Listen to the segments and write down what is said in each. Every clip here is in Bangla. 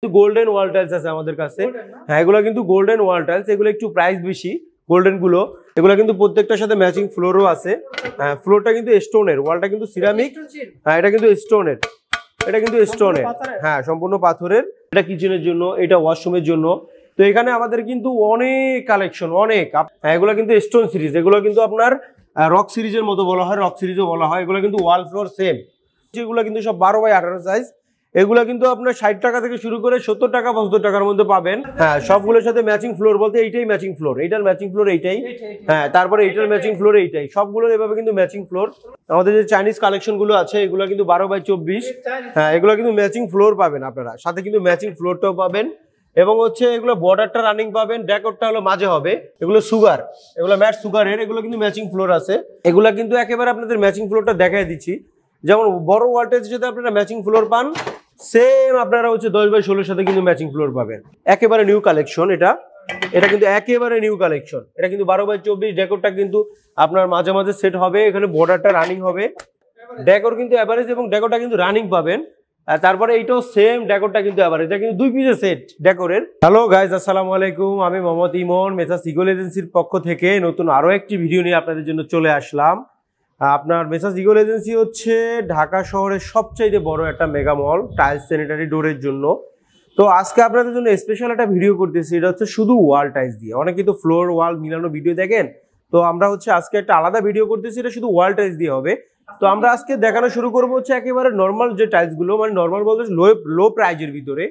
কিন্তু গোল্ডেন ওয়াল টাইলস আছে আমাদের কাছে হ্যাঁ এগুলো কিন্তু গোল্ডেন ওয়াল টাইলস এগুলো একটু প্রাইস বেশি গোল্ডেন গুলো এগুলো কিন্তু প্রত্যেকটার সাথে ম্যাচিং ফ্লোরও আছে হ্যাঁ ফ্লোরটা কিন্তু স্টোনের ওয়ালটা কিন্তু সিরামিক হ্যাঁ এটা কিন্তু স্টোনের এটা কিন্তু স্টোনের হ্যাঁ সম্পূর্ণ পাথরের এটা কিচেনের জন্য এটা ওয়াশরুমের জন্য তো এখানে আমাদের কিন্তু অনেক কালেকশন অনেক হ্যাঁ এগুলো কিন্তু স্টোন সিরিজ এগুলো কিন্তু আপনার রক সিরিজের মতো বলা হয় রক সিরিজও বলা হয় এগুলো কিন্তু ওয়াল ফ্লোর সেম যেগুলো কিন্তু সব বারো বাই আঠারো সাইজ এগুলো কিন্তু আপনার ষাট টাকা থেকে শুরু করে সত্তর টাকা পঁচাত্তর টাকার মধ্যে পাবেন হ্যাঁ সবগুলোর সাথে ম্যাচিং ফ্লোর বলতে এইটাই ম্যাচিং ফ্লোর এইটার ম্যাচিং ফ্লোর এইটাই হ্যাঁ তারপরে এইটার ম্যাচিং ফ্লোর এইটাই সবগুলোর এভাবে কিন্তু ম্যাচিং ফ্লোর আমাদের যে চাইনিজ কালেকশনগুলো আছে এগুলো কিন্তু বারো বাই চব্বিশ হ্যাঁ এগুলো কিন্তু ম্যাচিং ফ্লোর পাবেন আপনারা সাথে কিন্তু ম্যাচিং ফ্লোরটাও পাবেন এবং হচ্ছে এগুলো বর্ডারটা রানিং পাবেন ডেকরটা হলো মাঝে হবে এগুলো সুগার এগুলো ম্যাট সুগারের এগুলো কিন্তু ম্যাচিং ফ্লোর আছে এগুলো কিন্তু একেবারে আপনাদের ম্যাচিং ফ্লোরটা দেখাই দিচ্ছি যেমন বড় ওয়াটেজ যদি আপনারা ম্যাচিং ফ্লোর পান সেম আপনারা হচ্ছে দশ বাই ষোলোর সাথে কিন্তু ম্যাচিং ফ্লোর পাবেন একেবারে নিউ কালেকশন এটা এটা কিন্তু একেবারে নিউ কালেকশন এটা কিন্তু বারো বাই চব্বিশ ডেকোরটা কিন্তু আপনার মাঝে মাঝে সেট হবে এখানে বর্ডারটা রানিং হবে ডেকোর কিন্তু অ্যাভারেজ এবং ডেকোরটা কিন্তু রানিং পাবেন তারপরে এইটাও সেম ডেকোরটা কিন্তু অ্যাভারেজ এটা কিন্তু দুই পিসের সেট ডেকোরের হ্যালো গাইজ আসসালামু আলাইকুম আমি মোহাম্মদ ইমন মেসা সিগল এজেন্সির পক্ষ থেকে নতুন আরও একটি ভিডিও নিয়ে আপনাদের জন্য চলে আসলাম আপনার মেসাজ ইগল এজেন্সি হচ্ছে ঢাকা শহরের সবচাইতে বড় একটা মেগা মল টাইলস স্যানিটারি ডোরের জন্য তো আজকে আপনাদের জন্য স্পেশাল একটা ভিডিও করতেছি এটা হচ্ছে শুধু ওয়াল টাইলস দিয়ে অনেকে তো ফ্লোর ওয়াল মিলানো ভিডিও দেখেন তো আমরা হচ্ছে আজকে একটা আলাদা ভিডিও করতেছি এটা শুধু ওয়াল টাইলস দিয়ে হবে তো আমরা আজকে দেখানো শুরু করবো হচ্ছে একেবারে নর্মাল যে টাইলসগুলো মানে নর্মাল বলতে লো লো প্রাইজের ভিতরে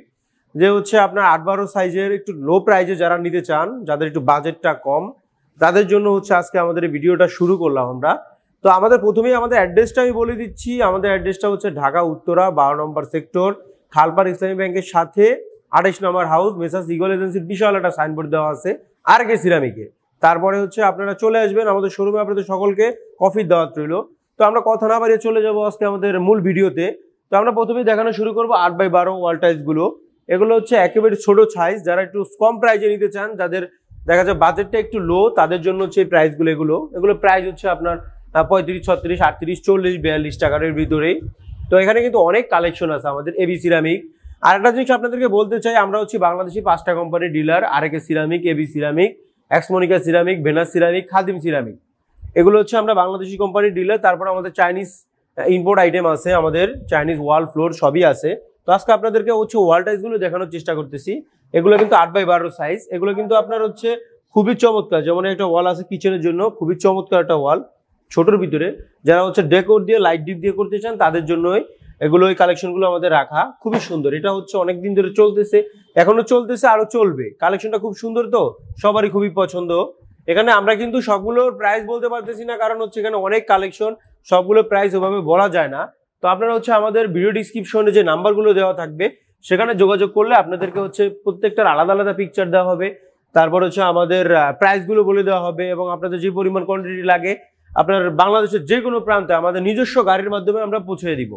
যে হচ্ছে আপনার আট বারো সাইজের একটু লো প্রাইজে যারা নিতে চান যাদের একটু বাজেটটা কম তাদের জন্য হচ্ছে আজকে আমাদের ভিডিওটা শুরু করলাম আমরা তো আমাদের প্রথমেই আমাদের অ্যাড্রেসটা আমি বলে দিচ্ছি আমাদের অ্যাড্রেসটা হচ্ছে ঢাকা উত্তরা বারো নম্বর সেক্টর খালপার ইসলামী ব্যাংকের সাথে আঠাইশ নম্বর হাউস মেসাস ইগল এজেন্সির বিশাল একটা সাইনবোর্ড দেওয়া আছে আর কে সিরামিকে তারপরে হচ্ছে আপনারা চলে আসবেন আমাদের শোরুমে আপনাদের সকলকে কফির দেওয়ার রইল তো আমরা কথা না বাড়িয়ে চলে যাব আজকে আমাদের মূল ভিডিওতে তো আমরা প্রথমেই দেখানো শুরু করবো আট বাই বারো ওয়াল এগুলো হচ্ছে একেবারে ছোট সাইজ যারা একটু কম প্রাইজে নিতে চান যাদের দেখা যায় বাজেটটা একটু লো তাদের জন্য হচ্ছে এই প্রাইসগুলো এগুলো এগুলো প্রাইস হচ্ছে আপনার পঁয়ত্রিশ ছত্রিশ আটত্রিশ চল্লিশ বিয়াল্লিশ টাকার ভিতরেই তো এখানে কিন্তু অনেক কালেকশন আছে আমাদের এবি সিরামিক আর একটা জিনিস আপনাদেরকে বলতে চাই আমরা হচ্ছি বাংলাদেশি পাঁচটা কোম্পানির ডিলার আরেকে সিরামিক এবি সিরামিক এক্সমনিকা ceramic Venus ceramic Khadim ceramic এগুলো হচ্ছে আমরা বাংলাদেশি কোম্পানির ডিলার তারপর আমাদের চাইনিজ ইম্পোর্ট আইটেম আছে আমাদের চাইনিজ ওয়াল ফ্লোর সবই আছে তো আজকে আপনাদেরকে হচ্ছে ওয়াল টাইজগুলো দেখানোর চেষ্টা করতেছি এগুলো কিন্তু আট বাই বারো সাইজ এগুলো কিন্তু আপনার হচ্ছে খুবই চমৎকার যেমন একটা ওয়াল আছে কিচেনের জন্য খুবই চমৎকার একটা ওয়াল ছোটোর ভিতরে যারা হচ্ছে ডেকোর দিয়ে লাইট ডিপ দিয়ে করতে চান তাদের জন্যই এগুলো ওই কালেকশনগুলো আমাদের রাখা খুবই সুন্দর এটা হচ্ছে অনেক দিন ধরে চলতেছে এখনো চলতেছে আরও চলবে কালেকশনটা খুব সুন্দর তো সবারই খুবই পছন্দ এখানে আমরা কিন্তু সবগুলোর প্রাইস বলতে পারতেছি না কারণ হচ্ছে এখানে অনেক কালেকশন সবগুলো প্রাইস ওভাবে বলা যায় না তো আপনারা হচ্ছে আমাদের ভিডিও ডিসক্রিপশনে যে নাম্বারগুলো দেওয়া থাকবে সেখানে যোগাযোগ করলে আপনাদেরকে হচ্ছে প্রত্যেকটার আলাদা আলাদা পিকচার দেওয়া হবে তারপর হচ্ছে আমাদের প্রাইসগুলো বলে দেওয়া হবে এবং আপনাদের যে পরিমাণ কোয়ান্টিটি লাগে আপনার বাংলাদেশের যে কোনো প্রান্তে আমাদের নিজস্ব গাড়ির মাধ্যমে আমরা পৌঁছে দিব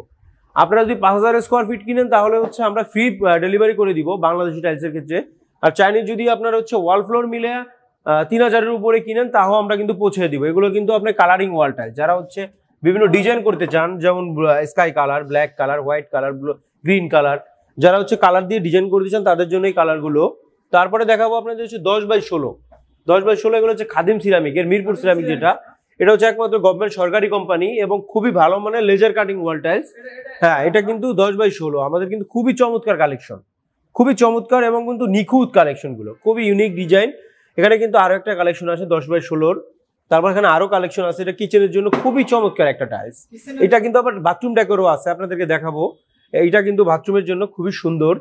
আপনারা যদি পাঁচ হাজার স্কোয়ার ফিট কিনেন তাহলে হচ্ছে আমরা ফ্রি ডেলিভারি করে দিব বাংলাদেশি টাইলসের ক্ষেত্রে আর চাইনিজ যদি আপনার হচ্ছে ওয়াল ফ্লোর মিলে তিন হাজারের উপরে কিনেন তাও আমরা কিন্তু পৌঁছে দিব এগুলো কিন্তু আপনার কালারিং ওয়াল টাইলস যারা হচ্ছে বিভিন্ন ডিজাইন করতে চান যেমন sky colour black colour white colour green colour যারা হচ্ছে কালার দিয়ে ডিজাইন করতে চান তাদের জন্য এই কালারগুলো তারপরে দেখাবো আপনাদের হচ্ছে দশ বাই ষোলো দশ বাই ষোলো এগুলো হচ্ছে খাদিম সিরামিক এর মিরপুর সিরামিক যেটা এটা হচ্ছে একমাত্র গভর্নমেন্ট সরকারি কোম্পানি এবং খুবই ভালো মানে লেজার কাটিং ওয়াল টাইলস হ্যাঁ এটা কিন্তু দশ বাই ষোলো আমাদের কিন্তু খুবই চমৎকার কালেকশন খুবই চমৎকার এবং কিন্তু নিখুঁত কালেকশনগুলো খুবই ইউনিক ডিজাইন এখানে কিন্তু আরও একটা কালেকশন আছে দশ বাই ষোলোর তারপর এখানে আরও কালেকশন আছে এটা কিচেনের জন্য খুবই চমৎকার একটা টাইলস এটা কিন্তু আবার বাথরুম ডেকোরও আছে আপনাদেরকে দেখাবো এইটা কিন্তু বাথরুমের জন্য খুবই সুন্দর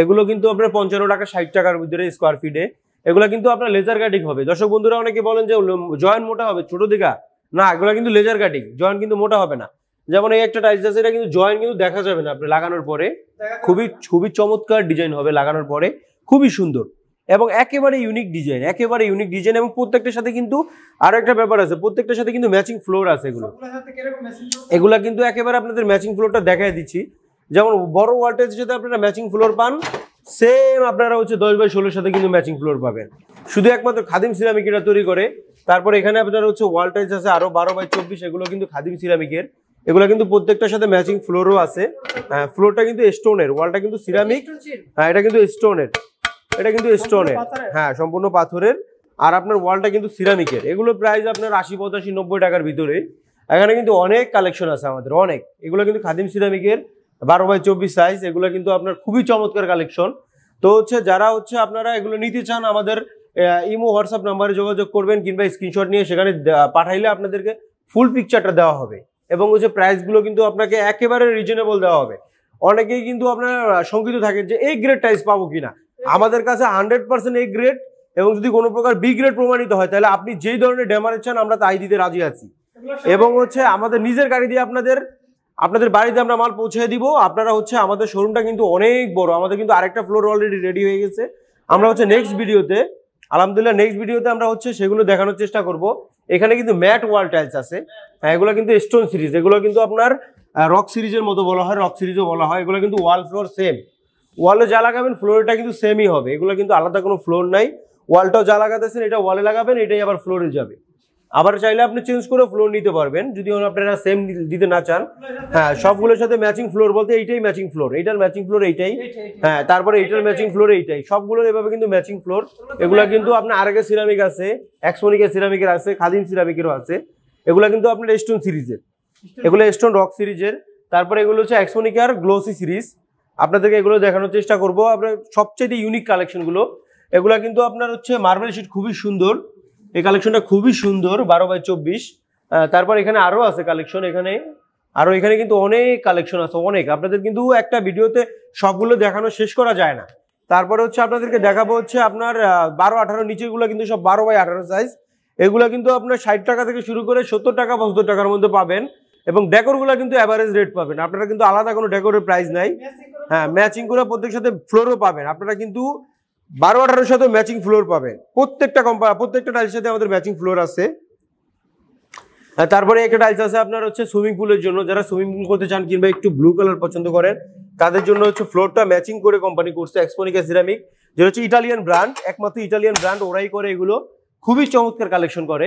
এগুলো কিন্তু আপনার পঞ্চান্ন টাকা ষাট টাকার ভিতরে স্কোয়ার ফিটে এগুলো কিন্তু আপনার লেজার কাটিং হবে দর্শক বন্ধুরা অনেকে বলেন যে জয়েন্ট মোটা হবে ছোট দিঘা না এগুলো কিন্তু লেজার কাটিং জয়েন্ট কিন্তু মোটা হবে না যেমন এই একটা টাইস আছে এটা কিন্তু জয়েন্ট কিন্তু দেখা যাবে না আপনি লাগানোর পরে খুবই খুবই চমৎকার ডিজাইন হবে লাগানোর পরে খুবই সুন্দর এবং একেবারে ইউনিক ডিজাইন একেবারে ইউনিক ডিজাইন এবং প্রত্যেকটার সাথে কিন্তু আরো একটা ব্যাপার আছে প্রত্যেকটার সাথে কিন্তু ম্যাচিং ফ্লোর আছে এগুলো এগুলা কিন্তু একেবারে আপনাদের ম্যাচিং ফ্লোরটা দেখাই দিচ্ছি যেমন বড় ওয়ার্টেজ যদি আপনারা ম্যাচিং ফ্লোর পান সেম আপনারা হচ্ছে দশ বাই ষোলোর সাথে কিন্তু ম্যাচিং ফ্লোর পাবেন শুধু একমাত্র খাদিম সিরামিক এটা তৈরি করে তারপর এখানে আপনার হচ্ছে ওয়াল টাইলস আছে আরো বারো বাই চব্বিশ এগুলো কিন্তু খাদিম সিরামিকের এগুলো কিন্তু প্রত্যেকটার সাথে ম্যাচিং ফ্লোরও আছে ফ্লোরটা হ্যাঁ, কিন্তু স্টোনের ওয়ালটা কিন্তু সিরামিক হ্যাঁ এটা কিন্তু স্টোনের এটা কিন্তু স্টোনের হ্যাঁ সম্পূর্ণ পাথরের আর আপনার ওয়ালটা কিন্তু সিরামিকের এগুলো প্রাইস আপনার আশি পঁচাশি নব্বই টাকার ভিতরে এখানে কিন্তু অনেক কালেকশন আছে আমাদের অনেক এগুলো কিন্তু খাদিম সিরামিকের বারো বাই চব্বিশ সাইজ এগুলো কিন্তু আপনার খুবই চমৎকার কালেকশন তো হচ্ছে যারা হচ্ছে আপনারা এগুলো নিতে চান আমাদের ইমো হোয়াটসঅ্যাপ নাম্বারে যোগাযোগ করবেন কিংবা স্ক্রিনশট নিয়ে সেখানে পাঠাইলে আপনাদেরকে ফুল পিকচারটা দেওয়া হবে এবং ওই যে প্রাইসগুলো কিন্তু আপনাকে একেবারে রিজনেবল দেওয়া হবে অনেকেই কিন্তু আপনার শঙ্কিত থাকেন যে এই গ্রেড টাইস পাবো কিনা আমাদের কাছে হান্ড্রেড পার্সেন্ট এই গ্রেড এবং যদি কোনো প্রকার বি গ্রেড প্রমাণিত হয় তাহলে আপনি যেই ধরনের ডেমারেজ চান আমরা তাই দিতে রাজি আছি এবং হচ্ছে আমাদের নিজের গাড়ি দিয়ে আপনাদের আপনাদের বাড়িতে আমরা মাল পৌঁছে দিব আপনারা হচ্ছে আমাদের শোরুমটা কিন্তু অনেক বড় আমাদের কিন্তু আরেকটা ফ্লোর অলরেডি রেডি হয়ে গেছে আমরা হচ্ছে নেক্সট ভিডিওতে আলহামদুলিল্লাহ নেক্সট ভিডিওতে আমরা হচ্ছে সেগুলো দেখানোর চেষ্টা করব এখানে কিন্তু ম্যাট ওয়াল টাইলস আছে হ্যাঁ এগুলো কিন্তু স্টোন সিরিজ এগুলো কিন্তু আপনার রক সিরিজের মতো বলা হয় রক সিরিজও বলা হয় এগুলো কিন্তু ওয়াল ফ্লোর সেম ওয়ালে যা লাগাবেন ফ্লোরটা কিন্তু সেমই হবে এগুলো কিন্তু আলাদা কোনো ফ্লোর নাই ওয়ালটাও যা লাগাতেছেন এটা ওয়ালে লাগাবেন এটাই আবার ফ্লোরে যাবে আবার চাইলে আপনি চেঞ্জ করে ফ্লোর নিতে পারবেন যদি আপনারা সেম দিতে না চান হ্যাঁ সবগুলোর সাথে ম্যাচিং ফ্লোর বলতে এইটাই ম্যাচিং ফ্লোর এইটার ম্যাচিং ফ্লোর এইটাই হ্যাঁ তারপরে এইটার ম্যাচিং ফ্লোর এইটাই সবগুলোর এভাবে কিন্তু ম্যাচিং ফ্লোর এগুলো কিন্তু আপনার আরেকে সিরামিক আছে এক্সমনিকের সিরামিকের আছে খাদিম সিরামিকেরও আছে এগুলো কিন্তু আপনার স্টোন সিরিজের এগুলো স্টোন রক সিরিজের তারপরে এগুলো হচ্ছে এক্সমনিকার গ্লোসি সিরিজ আপনাদেরকে এগুলো দেখানোর চেষ্টা করবো আপনার সবচেয়ে ইউনিক কালেকশনগুলো এগুলো কিন্তু আপনার হচ্ছে মার্বেল শিট খুবই সুন্দর এই কালেকশনটা খুবই সুন্দর বারো বাই চব্বিশ তারপর এখানে আরও আছে কালেকশন এখানে আরও এখানে কিন্তু অনেক কালেকশন আছে অনেক আপনাদের কিন্তু একটা ভিডিওতে সবগুলো দেখানো শেষ করা যায় না তারপরে হচ্ছে আপনাদেরকে দেখাবো হচ্ছে আপনার বারো আঠারো নিচেগুলো কিন্তু সব বারো বাই আঠারো সাইজ এগুলো কিন্তু আপনার ষাট টাকা থেকে শুরু করে সত্তর টাকা পঁচাত্তর টাকার মধ্যে পাবেন এবং ডেকোরগুলো কিন্তু অ্যাভারেজ রেট পাবেন আপনারা কিন্তু আলাদা কোনো ডেকোরের প্রাইস নাই হ্যাঁ ম্যাচিং করে প্রত্যেক সাথে ফ্লোরও পাবেন আপনারা কিন্তু বারো আঠারোর সাথেও ম্যাচিং ফ্লোর পাবেন প্রত্যেকটা কোম্পানি প্রত্যেকটা টাইলসের সাথে আমাদের ম্যাচিং ফ্লোর আছে তারপরে একটা টাইলস আছে আপনার হচ্ছে সুইমিং পুলের জন্য যারা সুইমিং পুল করতে চান কিংবা একটু ব্লু কালার পছন্দ করেন তাদের জন্য হচ্ছে ফ্লোরটা ম্যাচিং করে কোম্পানি করছে এক্সপোনিকা সিরামিক যেটা হচ্ছে ইটালিয়ান ব্র্যান্ড একমাত্র ইটালিয়ান ব্র্যান্ড ওরাই করে এগুলো খুবই চমৎকার কালেকশন করে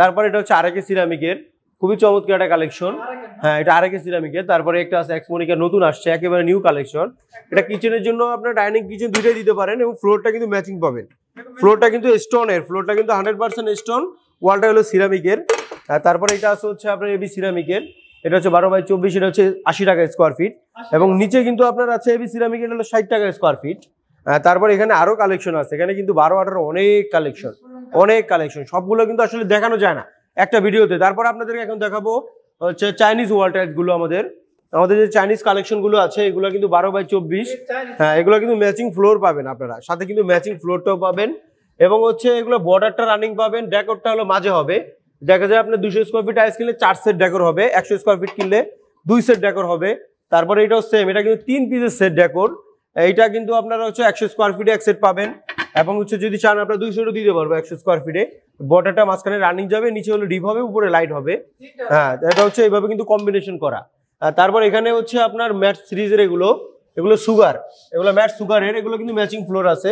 তারপরে এটা হচ্ছে আরেকে সিরামিকের খুবই চমৎকার একটা কালেকশন হ্যাঁ এটা আরেকে সিরামিকের তারপরে একটা আছে এক্সমোনিকার নতুন আসছে একেবারে নিউ কালেকশন এটা কিচেনের জন্য আপনার ডাইনিং কিচেন দুইটাই দিতে পারেন এবং ফ্লোরটা কিন্তু ম্যাচিং পাবেন ফ্লোরটা কিন্তু স্টোনের ফ্লোরটা কিন্তু হান্ড্রেড পার্সেন্ট স্টোন ওয়ালটা হলো সিরামিকের তারপরে এটা আছে হচ্ছে আপনার এবি সিরামিকের এটা হচ্ছে বারো বাই চব্বিশ এটা হচ্ছে আশি টাকা স্কোয়ার ফিট এবং নিচে কিন্তু আপনার আছে এবি সিরামিক এটা হলো ষাট টাকা স্কোয়ার ফিট তারপর এখানে আরও কালেকশন আছে এখানে কিন্তু বারো আঠারো অনেক কালেকশন অনেক কালেকশন সবগুলো কিন্তু আসলে দেখানো যায় না একটা ভিডিওতে তারপর আপনাদেরকে এখন দেখাবো হচ্ছে চাইনিজ ওয়াল গুলো আমাদের আমাদের যে চাইনিজ কালেকশনগুলো আছে এগুলো কিন্তু বারো বাই চব্বিশ হ্যাঁ এগুলো কিন্তু ম্যাচিং ফ্লোর পাবেন আপনারা সাথে কিন্তু ম্যাচিং ফ্লোরটাও পাবেন এবং হচ্ছে এগুলো বর্ডারটা রানিং পাবেন ডেকোরটা হলো মাঝে হবে দেখা যায় আপনার দুশো স্কোয়ার ফিট আইস কিনলে চার সেট ডেকোর হবে একশো স্কোয়ার ফিট কিনলে দুই সেট ডেকোর হবে তারপরে এটাও সেম এটা কিন্তু তিন পিসের সেট ডেকোর এইটা কিন্তু আপনারা হচ্ছে একশো স্কোয়ার ফিটে এক সেট পাবেন এবং হচ্ছে যদি চান আপনার দুইশোটা দিতে পারবো একশো স্কোয়ার ফিটে বর্ডারটা মাঝখানে রানিং যাবে নিচে হলো ডিপ হবে উপরে লাইট হবে হ্যাঁ এটা হচ্ছে এইভাবে কিন্তু কম্বিনেশন করা তারপর এখানে হচ্ছে আপনার ম্যাট সিরিজের এগুলো এগুলো সুগার এগুলো ম্যাট সুগারের এগুলো কিন্তু ম্যাচিং ফ্লোর আছে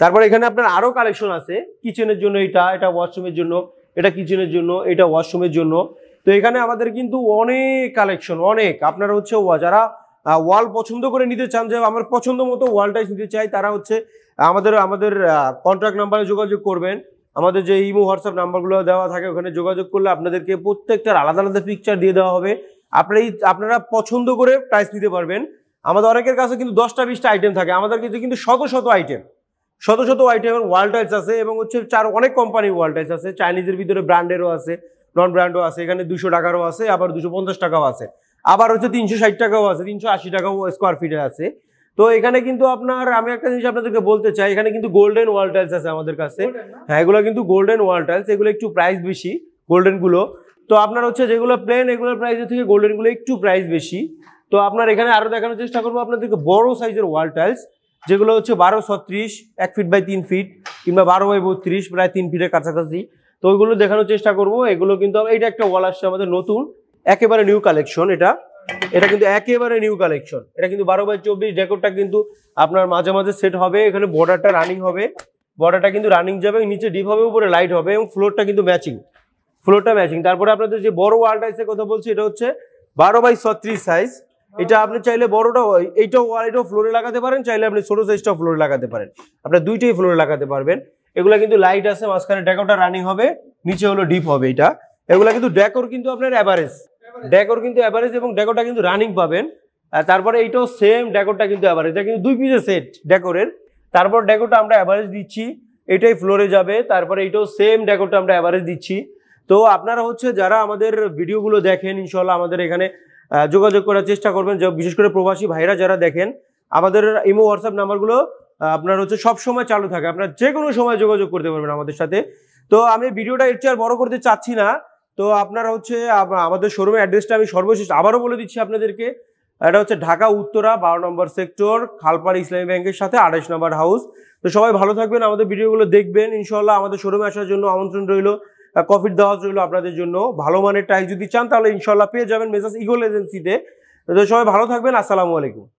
তারপর এখানে আপনার আরও কালেকশন আছে কিচেনের জন্য এটা এটা ওয়াশরুমের জন্য এটা কিচেনের জন্য এটা ওয়াশরুমের জন্য তো এখানে আমাদের কিন্তু অনেক কালেকশন অনেক আপনার হচ্ছে যারা ওয়াল পছন্দ করে নিতে চান যে আমার পছন্দ মতো ওয়ালটাই নিতে চাই তারা হচ্ছে আমাদের আমাদের কন্ট্রাক্ট নাম্বারে যোগাযোগ করবেন আমাদের যে ইমো হোয়াটসঅ্যাপ নাম্বারগুলো দেওয়া থাকে ওখানে যোগাযোগ করলে আপনাদেরকে প্রত্যেকটার আলাদা আলাদা পিকচার দিয়ে দেওয়া হবে আপনারা আপনারা পছন্দ করে প্রাইস নিতে পারবেন আমাদের অনেকের কাছে কিন্তু দশটা বিশটা আইটেম থাকে আমাদের কিন্তু কিন্তু শত শত আইটেম শত শত আইটেমের ওয়াল টাইলস আছে এবং হচ্ছে চার অনেক কোম্পানির ওয়াল টাইলস আছে চাইনিজের ভিতরে ব্র্যান্ডেরও আছে নন ব্র্যান্ডও আছে এখানে দুশো টাকারও আছে আবার দুশো পঞ্চাশ টাকাও আছে আবার হচ্ছে তিনশো ষাট টাকাও আছে তিনশো আশি টাকাও স্কোয়ার ফিটে আছে তো এখানে কিন্তু আপনার আমি একটা জিনিস আপনাদেরকে বলতে চাই এখানে কিন্তু গোল্ডেন ওয়াল টাইলস আছে আমাদের কাছে হ্যাঁ এগুলো কিন্তু গোল্ডেন ওয়াল টাইলস এগুলো একটু প্রাইস বেশি গোল্ডেনগুলো তো আপনার হচ্ছে যেগুলো প্লেন এগুলোর প্রাইসের থেকে গোল্ডেনগুলো একটু প্রাইস বেশি তো আপনার এখানে আরও দেখানোর চেষ্টা করবো আপনাদেরকে বড় সাইজের ওয়াল টাইলস যেগুলো হচ্ছে বারো ছত্রিশ এক ফিট বাই তিন ফিট কিংবা বারো বাই বত্রিশ প্রায় তিন ফিটের কাছাকাছি তো ওইগুলো দেখানোর চেষ্টা করব এগুলো কিন্তু এইটা একটা ওয়াল আসছে আমাদের নতুন একেবারে নিউ কালেকশন এটা এটা কিন্তু একেবারে নিউ কালেকশন এটা কিন্তু বারো বাই চব্বিশ ডেকোরটা কিন্তু আপনার মাঝে মাঝে সেট হবে এখানে বর্ডারটা রানিং হবে বর্ডারটা কিন্তু রানিং যাবে নিচে ডিপ হবে উপরে লাইট হবে এবং ফ্লোরটা কিন্তু ম্যাচিং ফ্লোরটা ম্যাচিং তারপরে আপনাদের যে বড় ওয়াল টাইসের কথা বলছি এটা হচ্ছে বারো বাই ছত্রিশ সাইজ এটা আপনি চাইলে বড়টা এইটাও ওয়াল এটাও ফ্লোরে লাগাতে পারেন চাইলে আপনি ছোটো সাইজটাও ফ্লোরে লাগাতে পারেন আপনার দুইটাই ফ্লোরে লাগাতে পারবেন এগুলা কিন্তু লাইট আছে মাঝখানে ডেকোটা রানিং হবে নিচে হলো ডিপ হবে এটা এগুলা কিন্তু ডেকোর কিন্তু আপনার অ্যাভারেজ ডেকর কিন্তু অ্যাভারেজ এবং ডেকোরটা কিন্তু রানিং পাবেন তারপরে এইটাও সেম ডেকোরটা কিন্তু অ্যাভারেজ এটা কিন্তু দুই পিসের সেট ডেকরের তারপর ডেকোরটা আমরা অ্যাভারেজ দিচ্ছি এটাই ফ্লোরে যাবে তারপরে এইটাও সেম ডেকোরটা আমরা অ্যাভারেজ দিচ্ছি তো আপনারা হচ্ছে যারা আমাদের ভিডিওগুলো দেখেন ইনশাল্লাহ আমাদের এখানে যোগাযোগ করার চেষ্টা করবেন বিশেষ করে প্রবাসী ভাইরা যারা দেখেন আমাদের ইমো হোয়াটসঅ্যাপ নাম্বারগুলো আপনার হচ্ছে সব সময় চালু থাকে আপনার যে কোনো সময় যোগাযোগ করতে পারবেন আমাদের সাথে তো আমি ভিডিওটা এর চেয়ে আর বড় করতে চাচ্ছি না তো আপনারা হচ্ছে আমাদের শোরুমের অ্যাড্রেসটা আমি সর্বশেষ আবারও বলে দিচ্ছি আপনাদেরকে এটা হচ্ছে ঢাকা উত্তরা বারো নম্বর সেক্টর খালপাড় ইসলামী ব্যাংকের সাথে আঠাশ নম্বর হাউস তো সবাই ভালো থাকবেন আমাদের ভিডিওগুলো দেখবেন ইনশাল্লাহ আমাদের শোরুমে আসার জন্য আমন্ত্রণ রইল কফির দাওয়াত রইল আপনাদের জন্য ভালো মানের টাইপ যদি চান তাহলে ইনশাল্লাহ পেয়ে যাবেন মেসাজ ইগোল এজেন্সিতে তো সবাই ভালো থাকবেন আসসালামু আলাইকুম